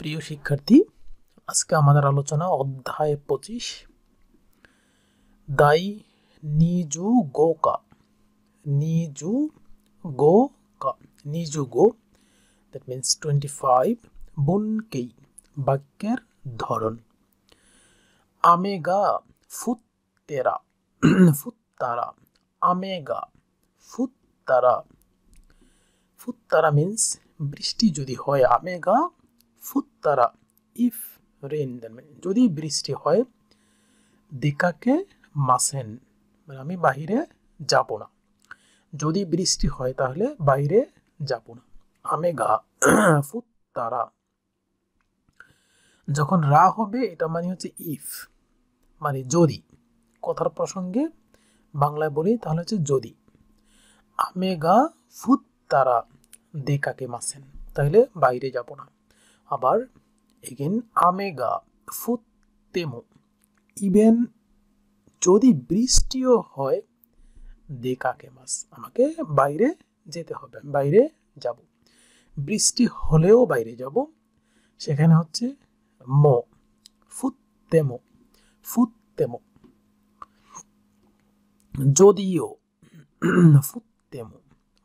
প্রিয় শিক্ষার্থী আজকে আমাদের আলোচনা অধ্যায় পঁচিশ দাই নিজু কা নিজু গো কা নিজু গো দ্যাট মিন্স টোয়েন্টি ফাইভ বুনকেই বাক্যের ধরন আমেগা ফুত্তেরা ফুতারা আমেগা ফুত্তারা ফুত্তারা মিন্স বৃষ্টি যদি হয় আমেগা ফুত্তারা ইফ রেন মানে যদি বৃষ্টি হয় দিকাকে মাসেন মানে আমি বাহিরে যাব না যদি বৃষ্টি হয় তাহলে বাইরে যাব না আমে গা ফুত্তারা যখন রা হবে এটা মানে হচ্ছে ইফ মানে যদি কথার প্রসঙ্গে বাংলায় বলি তাহলে হচ্ছে যদি আমে ফুত তারা দেকাকে মাসেন তাহলে বাইরে যাব না আবার এগেন আমেগা তেমো ইভেন যদি বৃষ্টিও হয় দেকাকে মাস আমাকে বাইরে যেতে হবে বাইরে যাব বৃষ্টি হলেও বাইরে যাব সেখানে হচ্ছে ম ফুত তেমো যদিও তেমো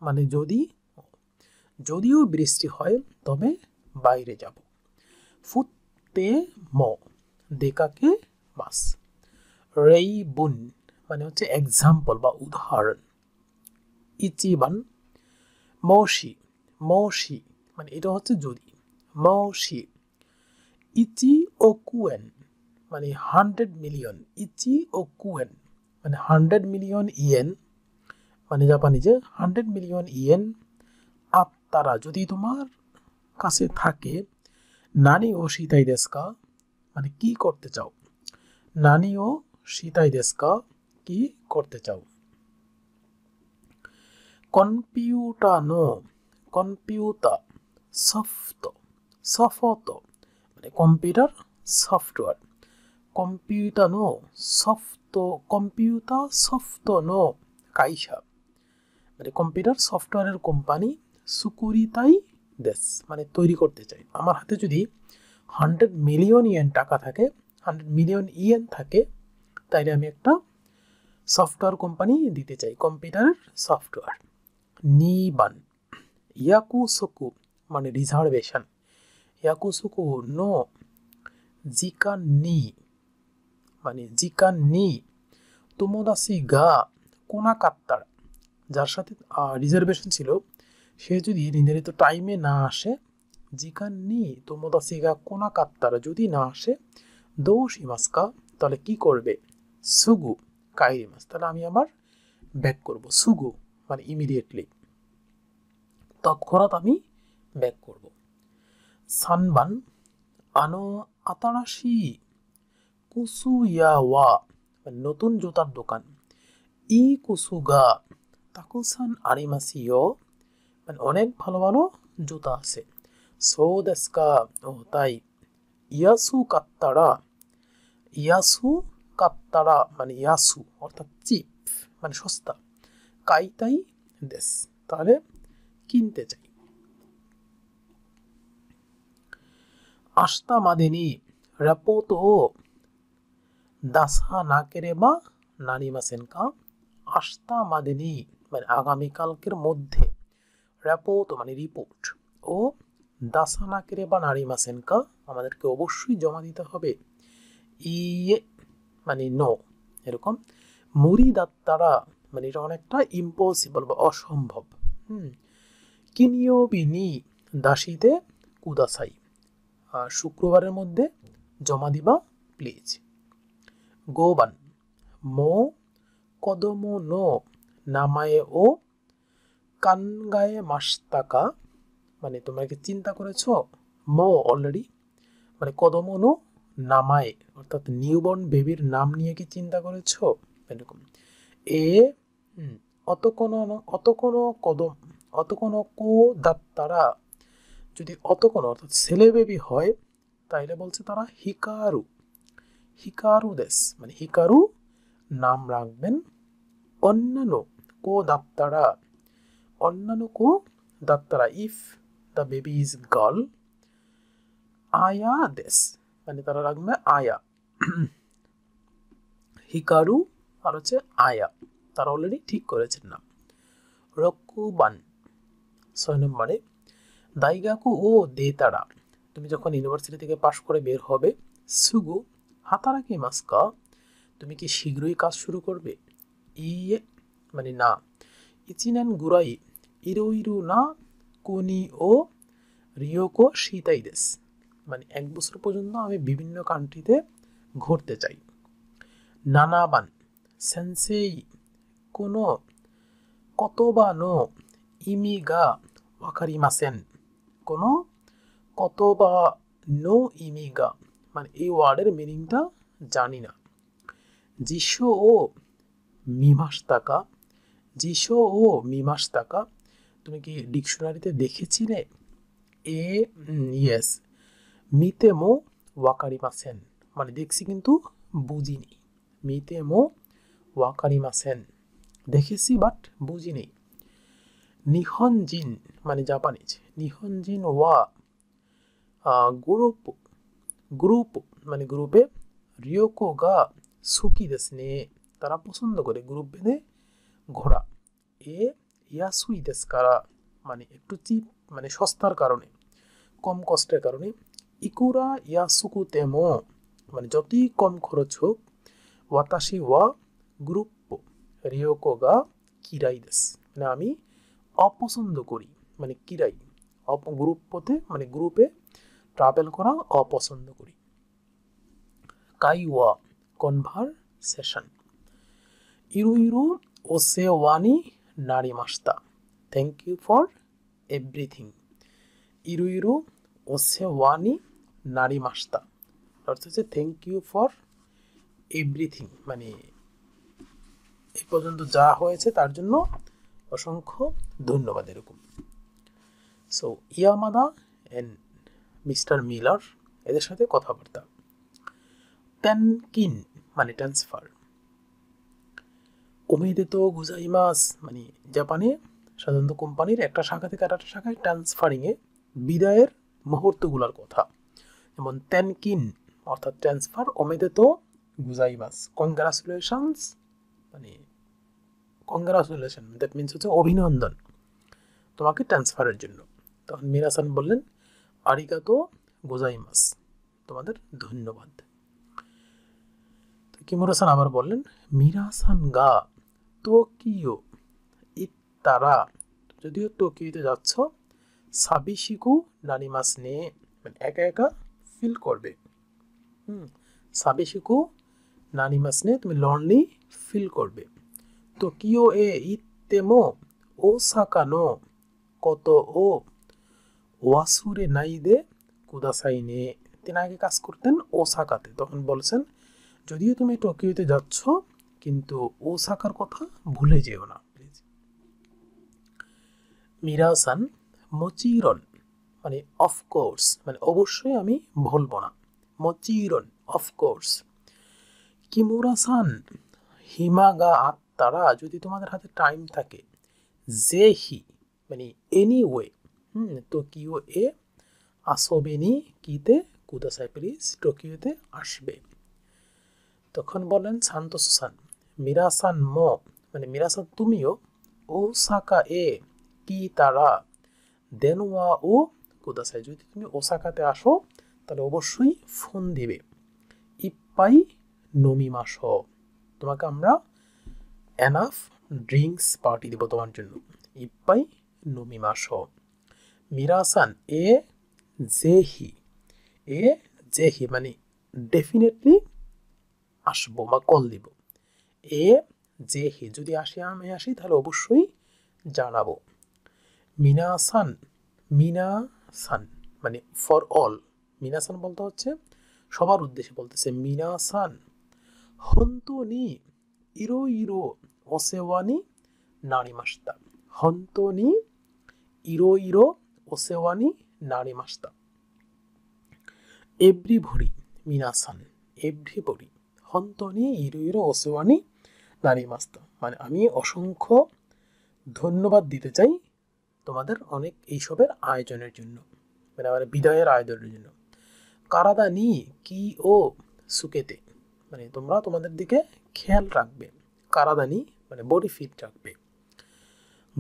মানে যদি যদিও বৃষ্টি হয় তবে বাইরে যাব ফুটতে ম দেকাকে মাস রেই বুন মানে হচ্ছে এক্সাম্পল বা উদাহরণ ইচিবান মৌসি মৌসি মানে এটা হচ্ছে যদি মৌসি ইচি ও কুয়েন মানে হান্ড্রেড মিলিয়ন ইচি ও কুয়েন মানে হান্ড্রেড মিলিয়ন ইয়েন মানে জাপানি যে হান্ড্রেড মিলিয়ন ইয়েন আত্মারা যদি তোমার কাছে থাকে নানি ও সীতাই দেশকা মানে কি করতে চাও নানি ও সীতাই দেশকা কি করতে চাও কম্পিউটানো কম্পিউটার সফট সফট মানে কম্পিউটার সফটওয়্যার কম্পিউটানো সফট কম্পিউটার সফট নো কাইসা মানে কম্পিউটার সফটওয়্যারের কোম্পানি সুকুরিতাই দেশ মানে তৈরি করতে চাই আমার হাতে যদি হান্ড্রেড মিলিয়ন ইয়েন টাকা থাকে হান্ড্রেড মিলিয়ন ইয়েন থাকে তাইলে আমি একটা সফটওয়্যার কোম্পানি দিতে চাই কম্পিউটারের সফটওয়্যার নিবান ইয়াকুসুকু মানে রিজার্ভেশন ইয়াকুসুকু নো জিকান নি মানে জিকান নি তুমদাসি গা কাত্তার যার সাথে রিজার্ভেশন ছিল সে যদি নির্ধারিত টাইমে না আসে জিকান নি তোমদা সিগা কোনা কাত্তারা যদি না আসে দোষ ইমাসকা তাহলে কি করবে সুগু কাইরি মাস তাহলে আমি আমার ব্যাক করব সুগু মানে ইমিডিয়েটলি তৎক্ষণাৎ আমি ব্যাক করব সানবান আনো আতারাশি কুসুয়াওয়া মানে নতুন জুতার দোকান ই কুসুগা তাকুসান আরিমাসিও মানে অনেক ভালো ভালো জুতা আছে সৌদেস্কা ও তাই ইয়াসু কাত্তারা ইয়াসু কাত্তারা মানে ইয়াসু অর্থাৎ চিপ মানে সস্তা কাইতাই দেশ তাহলে কিনতে চাই আস্তা মাদেনি রেপোত ও দাসা না কেরে বা নানিমাসেন কা আস্তা মাদেনি মানে আগামীকালকের মধ্যে রেপোর্ট মানে রিপোর্ট ও দাসানাকেরে বা নারিমা মাসেনকা আমাদেরকে অবশ্যই জমা দিতে হবে ইয়ে মানে নো এরকম মুড়ি দাত্তারা মানে এটা অনেকটা ইম্পসিবল বা অসম্ভব হুম কিনিও বিনি দাসিতে কুদাসাই শুক্রবারের মধ্যে জমা দিবা প্লিজ গোবান মো কদম নো নামায়ে ও কানগায়ে তাকা মানে তোমরা কি চিন্তা করেছ ম অলরেডি মানে কদমনু নামায় অর্থাৎ নিউবর্ন বেবির নাম নিয়ে কি চিন্তা করেছ এরকম এ অত কোনো অত কোনো কদম অত কোনো কো দাত্তারা যদি অত কোনো অর্থাৎ ছেলে বেবি হয় তাইলে বলছে তারা হিকারু হিকারু দেশ মানে হিকারু নাম রাখবেন অন্যান্য কো দাপ্তারা অন্যান্য অন্যানুকু দাত্তারা if the baby is girl আয়া দেশ মানে তারা রাখবে আয়া হিকারু আর হচ্ছে আয়া তারা অলরেডি ঠিক করেছেন না রকুবান ছয় নম্বরে দাইগাকু ও দে তারা তুমি যখন ইউনিভার্সিটি থেকে পাশ করে বের হবে সুগু হাতারা কি মাস্কা তুমি কি শীঘ্রই কাজ শুরু করবে ইয়ে মানে না ইচিনান গুরাই ইরু ইরু না কুনি ও রিওকো শীতাই দেশ মানে এক বছর পর্যন্ত আমি বিভিন্ন কান্ট্রিতে ঘুরতে চাই নানাবান সেন্সেই কোনো কত বা নো ইমি গা ওয়াকারিমাসেন কোনো কত বা নো ইমি গা মানে এই ওয়ার্ডের মিনিংটা জানি না যিশো ও মিমাস তাকা যিশো ও মিমাস তাকা তুমি কি ডিকশনারিতে দেখেছিলে এ ইয়েস মিতে মো ওয়াকারিমাসেন মানে দেখছি কিন্তু বুঝিনি মিতে মো ওয়াকারিমাসেন দেখেছি বাট বুঝিনি নিহনজিন মানে জাপানিজ নিহনজিন ওয়া গ্রুপ গ্রুপ মানে গ্রুপে রিয়োকো গা সুকি দেশনে তারা পছন্দ করে গ্রুপ বেঁধে ঘোরা এ ইয়াসুই দেসকারা মানে একটু চিপ মানে সস্তার কারণে কম কষ্টের কারণে ইকুরা ইয়াসুকু তেমো মানে যতই কম খরচ হোক ওয়াতাশি ওয়া গ্রুপ রিয়কো গা কিরাই দেশ মানে আমি অপছন্দ করি মানে কিরাই অপ গ্রুপ পথে মানে গ্রুপে ট্রাভেল করা অপছন্দ করি কাই ওয়া কনভার সেশন ইরু ইরু ওসে ওয়ানি নারিমাস্তা থ্যাংক ইউ ফর এভরিথিং ইরু ইরু ওসে ওয়ানি নারিমাস্তা অর্থ হচ্ছে থ্যাংক ইউ ফর এভরিথিং মানে এ পর্যন্ত যা হয়েছে তার জন্য অসংখ্য ধন্যবাদ এরকম সো ইয়ামাদা অ্যান্ড মিস্টার মিলার এদের সাথে কথাবার্তা ট্যানকিন মানে ট্রান্সফার কোমেদে তো গুজাই মাস মানে জাপানে সাধারণত কোম্পানির একটা শাখা থেকে আরেকটা শাখায় ট্রান্সফারিংয়ে বিদায়ের মুহূর্তগুলোর কথা যেমন তেনকিন অর্থাৎ ট্রান্সফার ওমেদে তো মাস কংগ্রাচুলেশনস মানে কংগ্রাচুলেশন দ্যাট মিনস হচ্ছে অভিনন্দন তোমাকে ট্রান্সফারের জন্য তখন মিরাসান বললেন আরিকা তো মাস তোমাদের ধন্যবাদ তো কিমুরাসান আবার বললেন মিরাসান গা টোকিও ইত্তারা যদিও টোকিওতে যাচ্ছ সাবিশিকু নানিমাস নিয়ে মানে একা একা ফিল করবে হুম সাবিশিকু নানিমাস নিয়ে তুমি লনলি ফিল করবে টোকিও এ ইত্তেমো ও সাকানো কত ও ওয়াসুরে দে কুদাসাই নে তিনি আগে কাজ করতেন ওসাকাতে তখন বলছেন যদিও তুমি টোকিওতে যাচ্ছ কিন্তু ওসাকার কথা ভুলে যেও না প্লিজ মিরাসান মচিরন মানে অফকোর্স মানে অবশ্যই আমি ভুলবো না মচিরন অফকোর্স কিমুরাসান হিমাগা আত্মারা যদি তোমাদের হাতে টাইম থাকে যে হি মানে এনি ওয়ে হুম টোকিও এ আসবেনি কিতে কুদাসাই প্লিজ টোকিওতে আসবে তখন বলেন সান্তোসান মিরাসান ম মানে মিরাসান তুমিও ও সাকা এ কি তারা দেনওয়া ও কুদাসাই যদি তুমি ওসাকাতে আসো তাহলে অবশ্যই ফোন দিবে নমি মাস তোমাকে আমরা এনাফ ড্রিঙ্কস পার্টি দিব তোমার জন্য নমি মাস মিরাসান এ জেহি এ জেহি মানে ডেফিনেটলি আসবো বা কল দিব এ জে হি যদি আসি আমি আসি তাহলে অবশ্যই জানাবো মিনাসান মিনাসান মানে ফর অল মিনাসান বলতে হচ্ছে সবার উদ্দেশ্যে বলতেছে মিনাসান হন্তনি ইরো ইরো ওসেওয়ানি নারী মাস্তা হন্তনি ইরো ইরো ওসেওয়ানি নারী মাস্তা এভরি ভরি মিনাসান এভরি ভরি হন্তনি ইরো ইরো ওসেওয়ানি নারী মাস্ত মানে আমি অসংখ্য ধন্যবাদ দিতে চাই তোমাদের অনেক এইসবের আয়োজনের জন্য মানে আমার বিদায়ের আয়োজনের জন্য কারাদা নি কি ও সুকেতে মানে তোমরা তোমাদের দিকে খেয়াল রাখবে কারাদানি মানে বডি ফিট রাখবে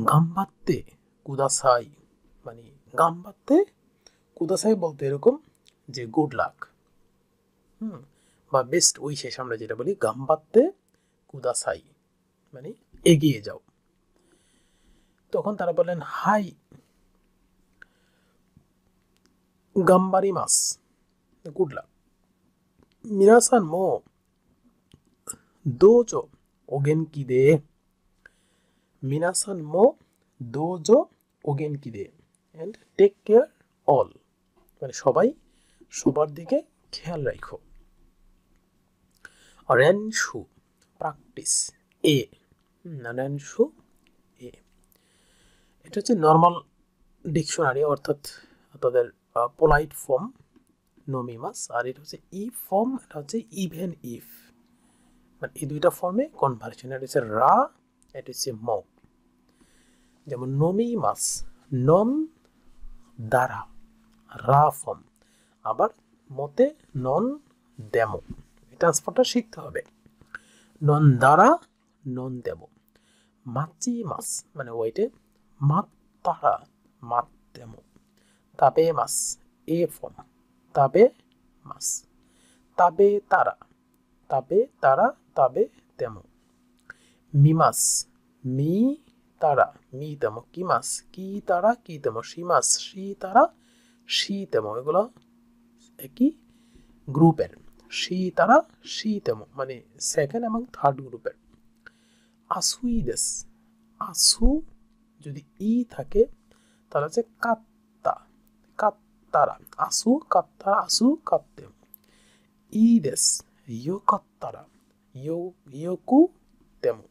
গাম্বাত্তে কুদাসাই মানে গাম্বাত্তে কুদাসাই বলতে এরকম যে গুড লাক হুম বা বেস্ট উইশেষ আমরা যেটা বলি গাম্বাত্তে কুদাসাই মানে এগিয়ে যাও তখন তারা বললেন হাই গাম্বারি মাস গুড লাক মিনাসান মো জো ওগেন কি দে মিনাসান মো জো ওগেন কি দে অ্যান্ড টেক কেয়ার অল মানে সবাই সবার দিকে খেয়াল রাখো আর শু প্র্যাকটিস এ নারায়ণসু এ এটা হচ্ছে নর্মাল ডিকশনারি অর্থাৎ তাদের পোলাইট ফর্ম নোমিমাস আর এটা হচ্ছে ই e ফর্ম এটা হচ্ছে ইভেন ইফ মানে এই দুইটা ফর্মে কনভার্সন এটা হচ্ছে রা এটা হচ্ছে ম যেমন নোমিমাস নম দ্বারা রা ফর্ম আবার মতে নন দেমো এই ট্রান্সফারটা শিখতে হবে নন নন্দেব মাচি মাস মানে ওয়েটে মাত মাত্তেম তাবে মাস এ ফর্ম তাবে মাস তাবে তারা তাবে তারা তাবে তেম মিমাস মি তারা মি তেম কি মাস কি তারা কি তেম সীমাস সি তারা সি তেম এগুলো একই গ্রুপের সেই তারা সেইতম মানে সেকেন্ড এবং থার্ড গ্রুপের আসুইদেস আসু যদি ই থাকে তাহলে হচ্ছে কাত্তা কাত্তারা আসু কাত্তারা আসু কাত্তে ইদেস ইয়ো কাত্তারা ইয়ো ইয়োকু তেমু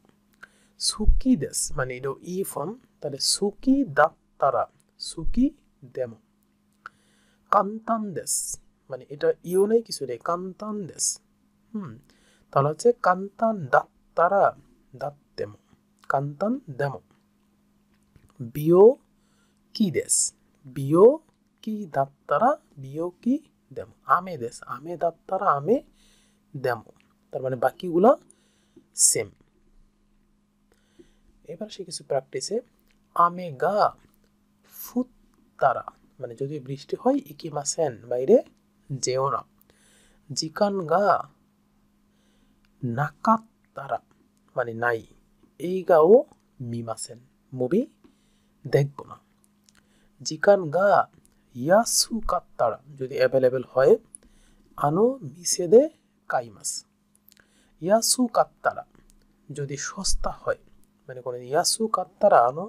সুকি দেশ মানে এটা ই ফর্ম তাহলে সুকি দাত্তারা সুকি দেমো কান্তান দেশ মানে এটা ইও নেই কিছু নেই কান্তান দেশ হুম তাহলে হচ্ছে কান্তান দাত্তারা দাত্তেম কান্তান দেম বিও কি দেশ বিও কি তারা বিও কি দেম আমে দেশ আমে দাত্তারা আমে দেম তার মানে বাকিগুলো সেম এবার সে কিছু প্র্যাকটিসে আমে গা তারা মানে যদি বৃষ্টি হয় ইকি মাসেন বাইরে যেও না জিকান গা নাকাত্তারা মানে নাই এই গাও মিমাসেন মুভি দেখব না জিকান গা ইয়াসু কাত্তারা যদি অ্যাভেলেবেল হয় আনো দে কাইমাস ইয়াসু কাত্তারা যদি সস্তা হয় মানে কোনো ইয়াসু কাত্তারা আনো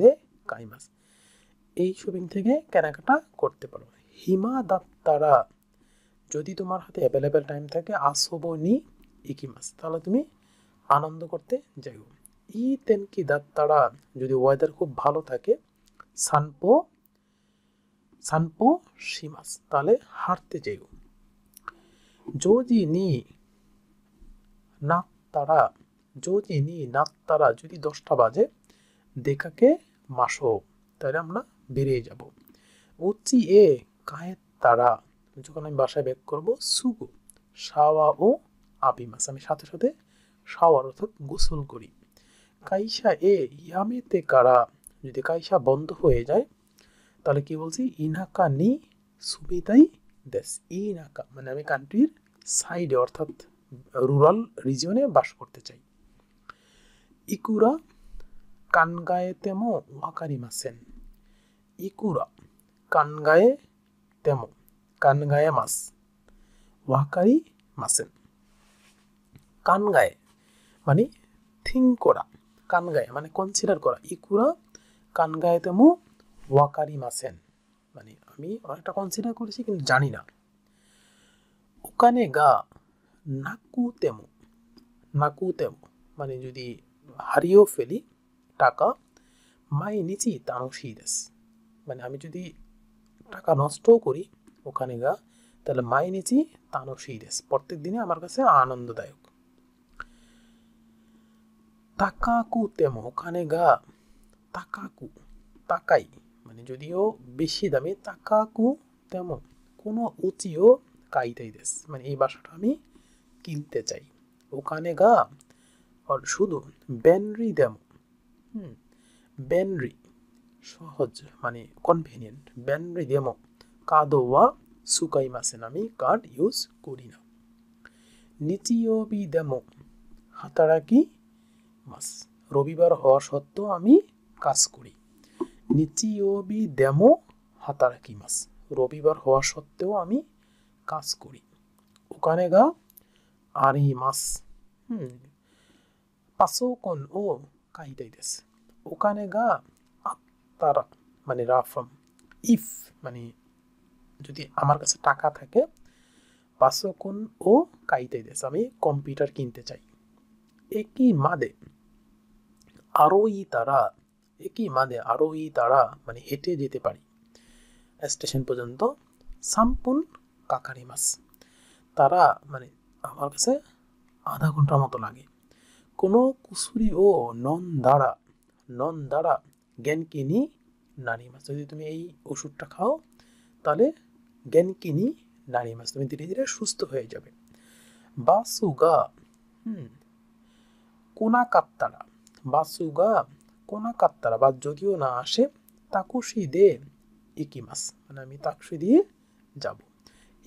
দে কাইমাস এই শপিং থেকে কেনাকাটা করতে পারো হিমা দাত তারা যদি তোমার হাতে অ্যাভেলেবেল টাইম থাকে আসবো নি মাস তাহলে তুমি আনন্দ করতে যাইব ই তেন কি দাঁত তারা যদি ওয়েদার খুব ভালো থাকে সানপো সানপো শিমাস তাহলে হাঁটতে যাইব যদি নি না তারা যদি নি না তারা যদি দশটা বাজে দেখাকে মাসো তাহলে আমরা বেরিয়ে যাব উচি এ কায়ে তারা যখন আমি বাসায় ব্যাক করবো সুগু সাওয়া ও আবিমাস আমি সাথে সাথে সাওয়ার অর্থাৎ গোসল করি কাইসা এ ইয়ামেতে কারা যদি কাইসা বন্ধ হয়ে যায় তাহলে কি বলছি ইনাকা নি সুবিধাই দেশ ইনাকা মানে আমি কান্ট্রির সাইডে অর্থাৎ রুরাল রিজিয়নে বাস করতে চাই ইকুরা কানগায়ে তেমো ওয়াকারিমাসেন ইকুরা কানগায়ে তেমো 考えます。わかりません。考え、まに、ティンコラ、考え、まに、コンシラコラ、いくら考えてもわかりません。まに、あみ、あれたコンシラコラシキン、ジャニナ。お金がなくても、なくても、まに、ジュディ、ハリオフェリ、タカ、毎日楽しいです。まに、ジュディ、タカのストーリ ওখানে গা তাহলে মাইনেছি তানো সিরিয়াস প্রত্যেক দিনে আমার কাছে আনন্দদায়ক তাকাকু তেমো ওখানে গা তাকাকু তাকাই মানে যদিও বেশি দামে তাকাকু তেম কোনো উচিও কাইতেই দেশ মানে এই বাসাটা আমি কিনতে চাই ওখানে গা আর শুধু ব্যানরি দেমো হুম ব্যানরি সহজ মানে কনভেনিয়েন্ট ব্যানরি দেমো কাদোয়া মাসে আমি কার্ড ইউজ করি না নিচিওবি দেমো হাতারাকি মাস রবিবার হওয়া সত্ত্বেও আমি কাজ করি নিচিওবি দেমো হাতারাকি মাস রবিবার হওয়া সত্ত্বেও আমি কাজ করি ওখানে গা আর মাস হুম পাশোকন ও কাহিটাই দেশ ওখানে গা আত্মারা মানে রাফম ইফ মানে যদি আমার কাছে টাকা থাকে কোন ও কাইতে দেশ আমি কম্পিউটার কিনতে চাই একই মাদে আরও ই তারা একই মাদে আরও ই তারা মানে হেঁটে যেতে পারি স্টেশন পর্যন্ত সাম্পুন কাকারি মাছ তারা মানে আমার কাছে আধা ঘন্টার মতো লাগে কোনো কুসুরি ও নন দ্বারা নন দ্বারা জ্ঞান কিনি নারী মাছ যদি তুমি এই ওষুধটা খাও তাহলে জ্ঞান কিনি নারী মাছ তুমি ধীরে ধীরে সুস্থ হয়ে যাবে বাসুগা হুম কোনাকাত্তারা বাসুগা কোনাকাত্তারা বা যদিও না আসে তাকুশি দে ইকি মাছ মানে আমি তাকুশি দিয়ে যাব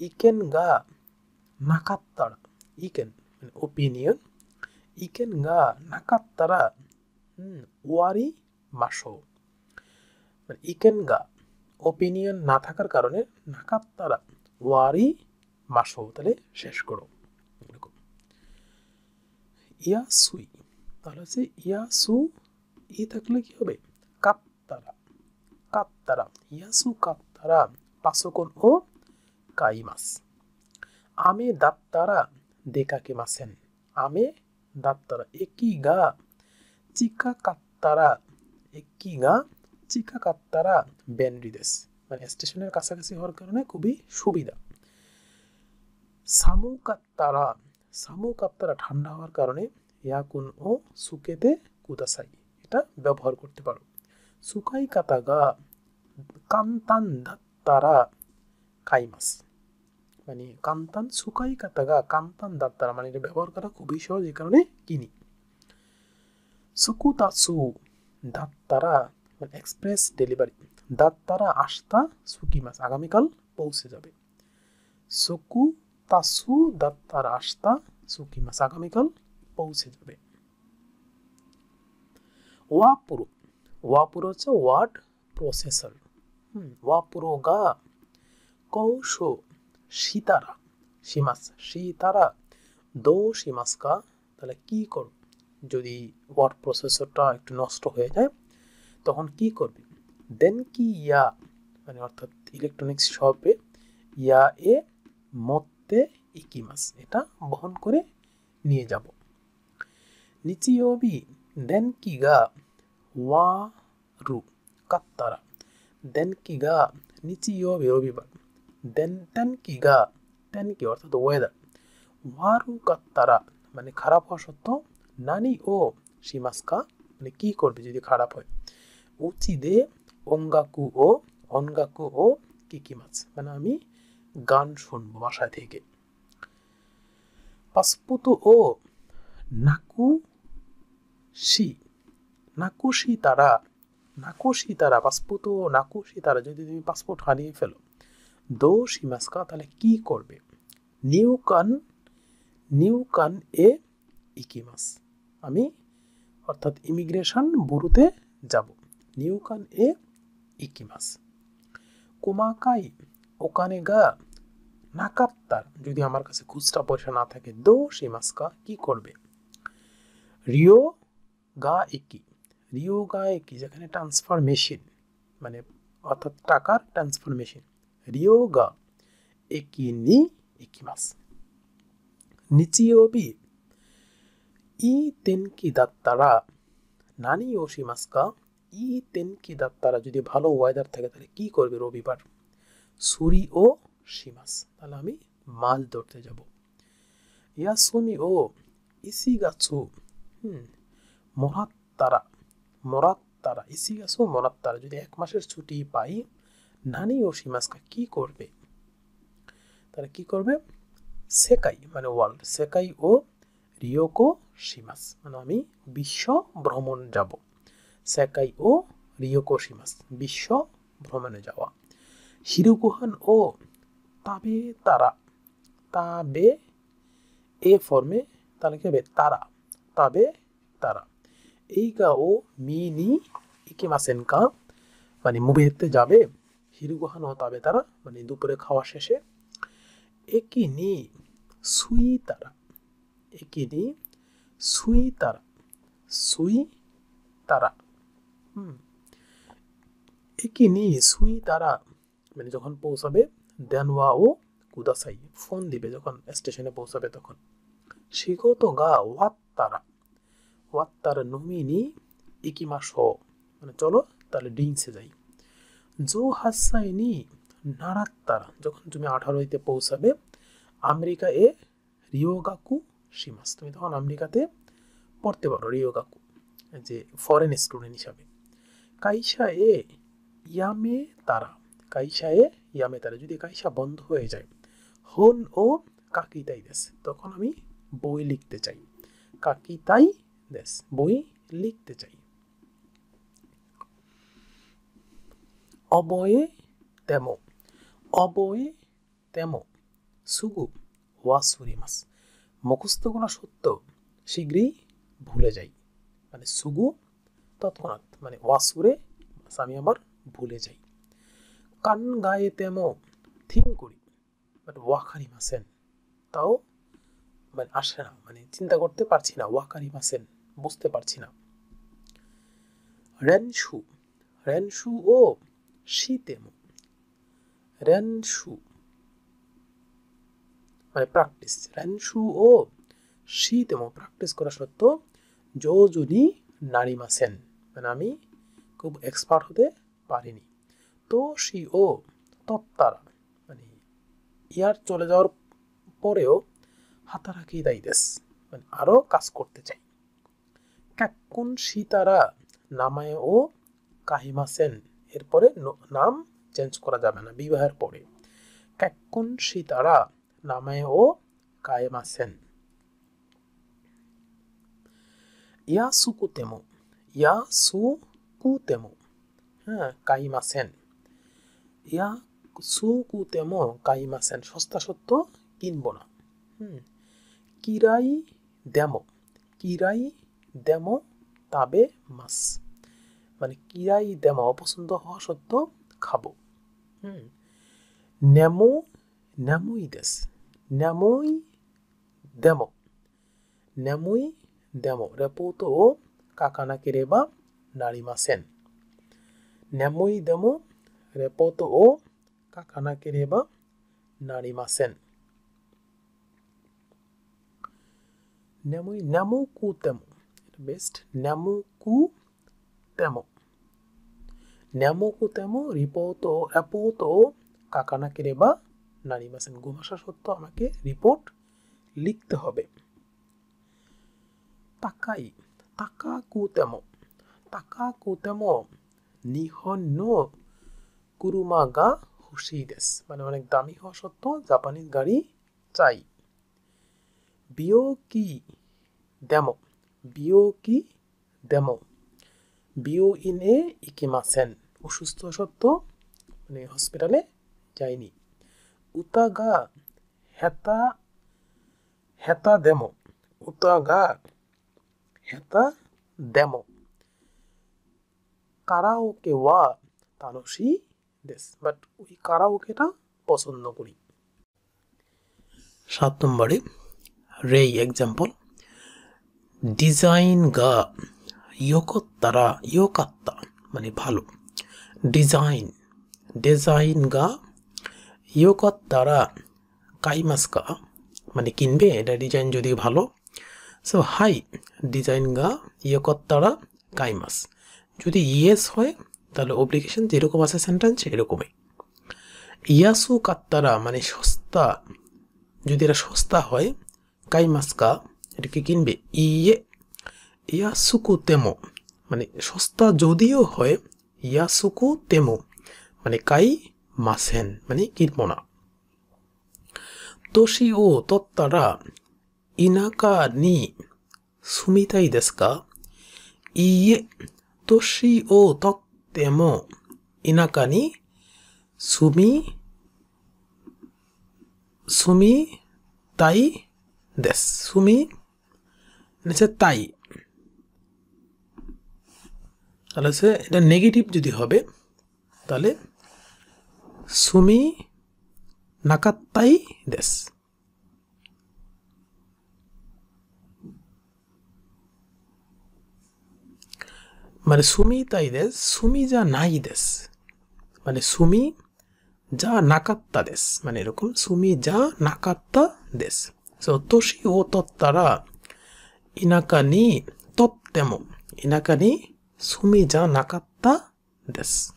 ইকেন গা নাকাত্তারা ইকেন মানে ওপিনিয়ন ইকেন গা নাকাত্তারা হুম ওয়ারি মাসো মানে ইকেন গা ওপিনিয়ন না থাকার কারণে নাকাত তারা ওয়ারি মাসহ তাহলে শেষ করো এরকম ইয়া সুই তাহলে হচ্ছে ইয়া সু ই থাকলে কি হবে কাত্তারা কাত্তারা ইয়া সু কাত্তারা পাসকন ও কাই মাছ আমি দাত্তারা দেকাকে মাছেন আমি দাত্তারা একই গা চিকা কাত্তারা একই গা 近かったら便利です。まあ、ステーションのカサカサがあるからね、首、シュだ。寒かったら、寒かったら、タンダーがあるからね、エアコンをつけてください。た、ベブハルコティバル。使い方が簡単だったら買います。まに、簡単、使い方が簡単だったら、まに、ベブハルから首正直からね、気に。スクタスだったら、মানে এক্সপ্রেস ডেলিভারি দাঁত তারা আস্তা সুকি মাস আগামীকাল পৌঁছে যাবে সকু তাসু তারা আস্তা সুকি মাস আগামীকাল পৌঁছে যাবে ওয়াপুরো ওয়াপুরো হচ্ছে ওয়ার্ড প্রসেসর ওয়াপুরো গা কৌশ সীতারা সীমাস সীতারা দো সীমাস কা তাহলে কি করো যদি ওয়ার্ড প্রসেসরটা একটু নষ্ট হয়ে যায় তখন কি করবে দেন কি ইয়া মানে অর্থাৎ ইলেকট্রনিক্স শপে ইয়া এ মতে ইকিমাস এটা বহন করে নিয়ে যাব নিচিওবি দেন কি গা ওয়া রু কাত্তারা দেন কি গা নিচিওবি রবিবার দেন তেন কি গা তেন কি অর্থাৎ ওয়েদার ওয়ারু কাত্তারা মানে খারাপ হওয়া সত্ত্বেও নানি ও সীমাস্কা মানে কি করবে যদি খারাপ হয় উচি দে অঙ্গাকু ও অঙ্গাকু ও কিকিমাছ মানে আমি গান শুনবো বাসা থেকে পাসপুতু ও নাকুশি নাকুশি তারা নাকুশি তারা পাসপুত ও নাকুশি তারা যদি তুমি পাসপোর্ট হারিয়ে ফেলো দো সিমাসকা তাহলে কি করবে নিউ কান নিউ কান এ ইকিমাস আমি অর্থাৎ ইমিগ্রেশন বুরুতে যাবো 入管へ行きます。細かいお金がなかったら、ジュデアマルカスクスタポジションなったけど、どうしますかキコルベ。リオが行き。リオが行き。じゃあ、トンスフォーメシン。マネ、アタタカトンスフォーメシン。リオが行きに行きます。日曜日、いい天気だったら、何をしますか ই তেনকি কি তারা যদি ভালো ওয়েদার থাকে তাহলে কি করবে রবিবার সুরি ও শিমাস তাহলে আমি মাছ ধরতে যাব ইয়া সুমি ও ইসি গাছু হুম মরাত্তারা মরাত্তারা ইসি গাছু মরাত যদি এক মাসের ছুটি পাই নানি ও শিমাসকা কি করবে তারা কি করবে সেকাই মানে ওয়ার্ল্ড সেকাই ও রিওকো শিমাস মানে আমি বিশ্ব ভ্রমণ যাব স্যাকাই ও রিয়োকোশিমাস বিশ্ব ভ্রমণে যাওয়া হিরুকুহান ও তাবে তারা তাবে এ ফর্মে তাহলে কি হবে তারা তাবে তারা এই গা ও মি নি মাসেন কা মানে মুভি দেখতে যাবে হিরুগুহান ও তাবে তারা মানে দুপুরে খাওয়া শেষে একই নি সুই তারা একই নি সুই তারা সুই তারা হুম একিনি সুই তারা মানে যখন পৌঁছাবে দেনওয়া ও কুদাসাই ফোন দিবে যখন স্টেশনে পৌঁছাবে তখন শিখো তো গা ওয়াত তারা ওয়াত তারা নমিনি ইকি মাস মানে চলো তাহলে ডিংসে যাই জো হাসাইনি নারাত তারা যখন তুমি আঠারোতে পৌঁছাবে আমেরিকা এ রিওগাকু সীমাস তুমি তখন আমেরিকাতে পড়তে পারো রিওগাকু যে ফরেন স্টুডেন্ট হিসাবে কাইসা এ ইয়ামে তারা কাইশা এ ইয়ামে তারা যদি কাইসা বন্ধ হয়ে যায় হন ও কাকিতাই দেশ তখন আমি বই লিখতে চাই কাকিতাই দেশ বই লিখতে চাই অবয়ে তেম অবয়ে তেম সুগু ওয়াসুরি মাস মুখস্থ করা সত্য শীঘ্রই ভুলে যাই মানে সুগু তৎক্ষণাৎ মানে অসুরে আমি আমার ভুলে যাই কান গায়ে তেম থিং করি বাট ওয়াকারি মাসেন তাও মানে আসে না মানে চিন্তা করতে পারছি না ওয়াকারি মাসেন বুঝতে পারছি না রেনশু রেনশু ও শীতেম রেনশু মানে প্র্যাকটিস রেনশু ও শীতেম প্র্যাকটিস করা সত্ত্বেও যোজনী নারী মাসেন মানে আমি খুব এক্সপার্ট হতে পারিনি তো সি ও তত্তার মানে ইয়ার চলে যাওয়ার পরেও হাতারাকি দাইদেস মানে আরও কাজ করতে চাই কাকুন সীতারা নামায় ও কাহিমা সেন এরপরে নাম চেঞ্জ করা যাবে না বিবাহের পরে কাকুন সীতারা নামায় ও কায়েমা সেন ইয়া সুকুতেমো ইয়া সু কুতেমো হ্যাঁ কাইমা সেন ইয়া সু কুতেমো কাইমা সেন সস্তা সত্য কিনব না হুম কিরাই দেম কিরাই দেমো তাবে মাস মানে কিরাই দেম অপছন্দ হওয়া সত্ত্বেও খাব হুম নেমো নেমোই দেশ নেমোই দেমো নেমোই দেমো রেপো তো কাকানাকে বা নারিমাসেন নেমই দেমো রেপত ও কাকানাকে বা নারিমাসেন নেমই নেমো কু তেমো বেস্ট নেমো কু তেমো নেমো কু তেমো রিপোত ও রেপত ও কাকানাকে বা নারিমাসেন গুমাসা সত্য আমাকে রিপোর্ট লিখতে হবে তাকাই 高くても高くても日本の車が欲しいです。মানে অনেক দামি হওয়া সত্ত্বেও জাপানিজ গাড়ি চাই বিও কি দেমো বিও কি দেমো বিও ইনে ইকিমাসেন অসুস্থ সত্ত্বেও মানে হসপিটালে যায়নি উতাগা হেতা হেতা দেমো উতাগা হেতা দেমো কারাওকে ওয়া তানসি দেশ বাট ওই কারাওকেটা পছন্দ করি সাত নম্বরে রেই এক্সাম্পল ডিজাইন গা ইয়োকোত্তারা ইয়োকাত্তা মানে ভালো ডিজাইন ডিজাইন গা ইয়োকোত্তারা কাইমাসকা মানে কিনবে এটা ডিজাইন যদি ভালো সো হাই ডিজাইন ডিজাইনগা ইয়কত্তারা কাইমাস যদি ইয়েস হয় তাহলে অপ্লিকেশন যেরকম আছে সেন্টেন্স এরকমই ইয়াসু কাত্তারা মানে সস্তা যদি এটা সস্তা হয় কাইমাস কা এটা কি কিনবে ইয়ে ইয়াসুকু তেমো মানে সস্তা যদিও হয় ইয়াসুকু তেমো মানে কাই মাসেন মানে কিনব না তোষি ও তত্তারা 田舎に住みたいですかいいえ、年をとっても田舎に住み、住みたいです。住み、নিচে সে এটা নেগেটিভ যদি হবে তাহলে সুমি নাকাত্তাই দেশ まる住みたいです。住みじゃないです。まる住みじゃなかったです。まる住みじゃなかったです。そう、年を取ったら、田舎にとっても、田舎に住みじゃなかったです。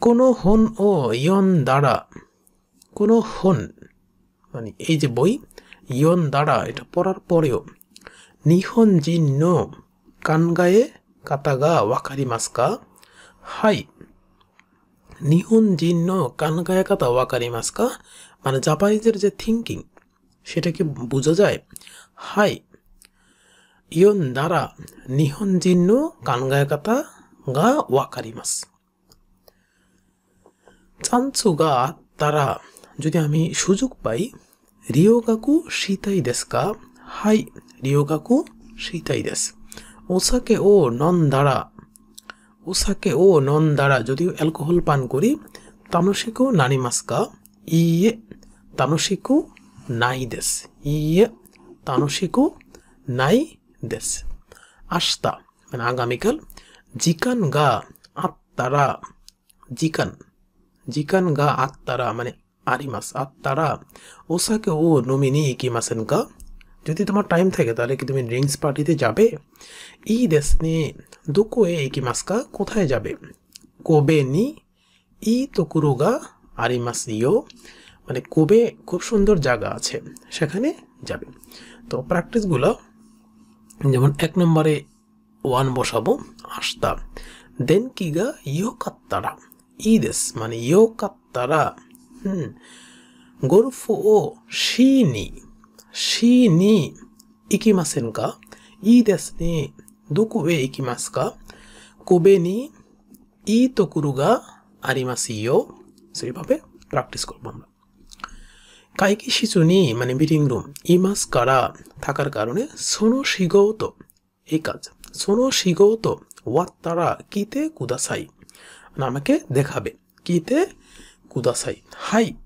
この本を読んだら、この本、何、エイジボイ ইয়ন দ্বারা এটা পড়ার পরেও নিহন জিন্ন কানগায়ে কাতাগা ওয়াকারি মাস্কা হাই নিহন জিন্ন কানগায়ে কাতা ওয়াকারি মাস্কা মানে জাপানিজের যে থিঙ্কিং সেটাকে বোঝা যায় হাই ইয়ন দ্বারা নিহন জিন্ন কানগায়ে কাতা গা ওয়াকারি মাস চাঞ্চু গা তারা যদি আমি সুযোগ পাই 留学りたいですかはい、留学りたいです。お酒を飲んだら、お酒を飲んだら、যদি অ ্ য া ল ক োコ ল 楽しくなりますかいいえ、楽しくないです。いいえ、楽しくないです。明日、মানে আ 時間 ম ী ক া ল জিকান গা আ ত ্ ত যদি তোমার টাইম থাকে তাহলে কি তুমি ড্রিঙ্কস পার্টিতে যাবে ই দেশ কোথায় যাবে কোবে নি ই তো কুরো গা আরিমাস ইও মানে কোবে খুব সুন্দর জায়গা আছে সেখানে যাবে তো প্র্যাকটিসগুলো যেমন এক নম্বরে ওয়ান বসাবো আসতাম দেন কি গা ইয়ো কাত্তারা ই দেশ মানে ইয়ো কাত্তারা うん。ゴルフをしに、しに行きませんかいいですね。どこへ行きますかこべにいいところがありますよ。それパべ、プラクティスコルバン会議室に、まあね、ミーティングルームいますから、たかるからね、その仕事、いいかその仕事終わったら来てください。なまけ、でかべ、ে খ 来てください。はい。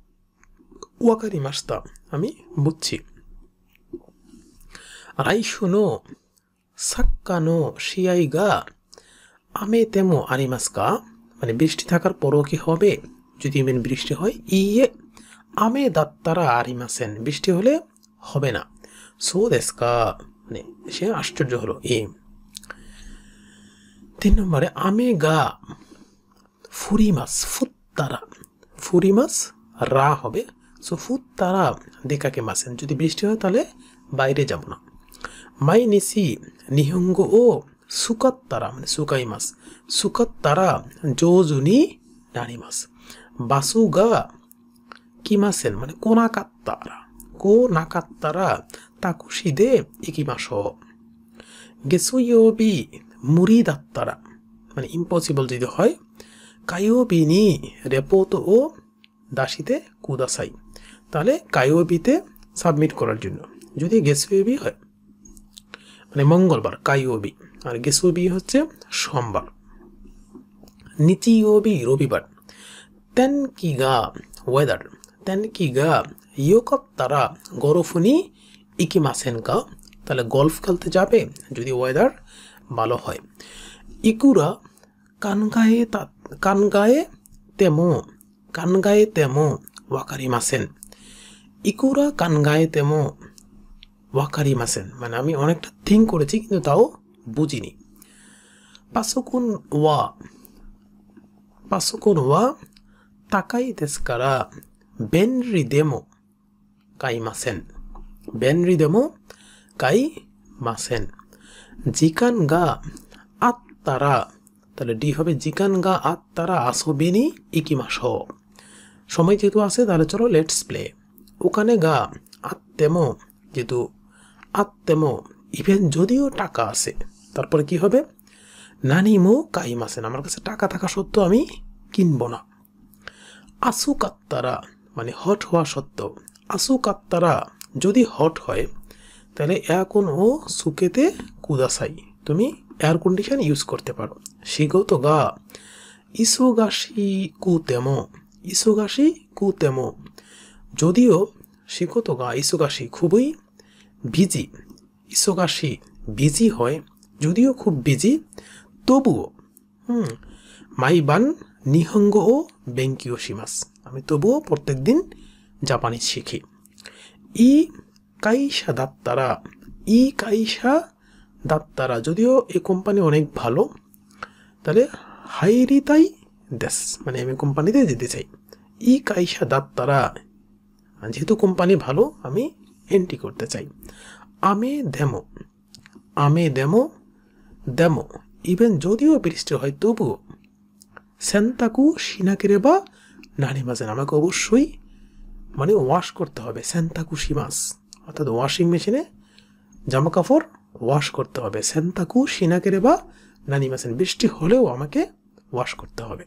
わかりました。あみもっち。来週のサッカーの試合が雨でもありますかあれ、ビシティタカルポロキホベ。ジュディメンビシティホイ。いいえ。雨だったらありません。ビシティホレ、ホベナ。そうですか。ね。シェアアシチョジョロ。いい。てのまれ、雨が降ります。降ったら。ফুরি মাস রা হবে সো ফুত তারা দেখাকে মাসেন যদি বৃষ্টি হয় তাহলে বাইরে যাব না মাই নিশি নিহঙ্গ ও সুকাত তারা মানে সুকাই মাস সুকাত তারা জোজুনি নারী মাস বাসুগা মাসেন মানে কোনাকাত্তারা কোনাকাত্তারা তাকুশিদে ইকিমাস গেসুইবি দাত্তারা মানে ইম্পসিবল যদি হয় কায়োবি নি রেপোতো ও দাসিতে কুদাসাই তাহলে কায়োবিতে সাবমিট করার জন্য যদি গেসুয়েবি হয় মানে মঙ্গলবার কায়োবি আর গেসুবি হচ্ছে সোমবার নিচিওবি রবিবার তেন কি গা ওয়েদার তেন কি গা ইয়োকপ তারা গরফুনি ইকি মাসেন কা তাহলে গল্ফ খেলতে যাবে যদি ওয়েদার ভালো হয় ইকুরা কানকায়ে তা 考えても、考えてもわかりません。いくら考えてもわかりません。まা ন ে আমি অনেকটা パソコンは、パソコンは高いですから、便利でも買いません。便利でも買いません。時間があったら তাহলে ডি হবে জিকান গা আত তারা মাস ইকিমাস সময় যেহেতু আছে তাহলে চলো লেটস প্লে ওখানে গা আত্মেমো যেহেতু আত্মেমো ইভেন যদিও টাকা আছে তারপরে কি হবে মো কাইম আসেন আমার কাছে টাকা থাকা সত্ত্বেও আমি কিনবো না আসুকাত্তারা মানে হট হওয়া সত্ত্বেও আসুকাত্তারা যদি হট হয় তাহলে এখন ও সুকেতে কুদাসাই তুমি এয়ার কন্ডিশন ইউজ করতে পারো শিগত গা ইসোগাসি কু তেম ইসোগাশি কু তেম যদিও শিগত গা ইসোগাশি খুবই বিজি ইসোগাসি বিজি হয় যদিও খুব বিজি তবুও হুম বান নিহঙ্গ ও বেঙ্কিও সিমাস আমি তবুও প্রত্যেক দিন জাপানি শিখি ই কাইসা দাত্তারা ই কাইসা দাত্তারা যদিও এই কোম্পানি অনেক ভালো তাহলে হাইরিতাই দেস মানে আমি কোম্পানিতে যেতে চাই ই কাইসা দাত্তারা যেহেতু কোম্পানি ভালো আমি এন্ট্রি করতে চাই আমে দেমো আমে দেমো দেমো ইভেন যদিও বৃষ্টি হয় তবুও স্যান্তাকু সিনাকেরে বা নানি মাজেন আমাকে অবশ্যই মানে ওয়াশ করতে হবে স্যান্তাকু সিমাস অর্থাৎ ওয়াশিং মেশিনে জামা কাপড় ওয়াশ করতে হবে সেন্তাকু সিনাকেরে বা নানিমাসেন বৃষ্টি হলেও আমাকে ওয়াশ করতে হবে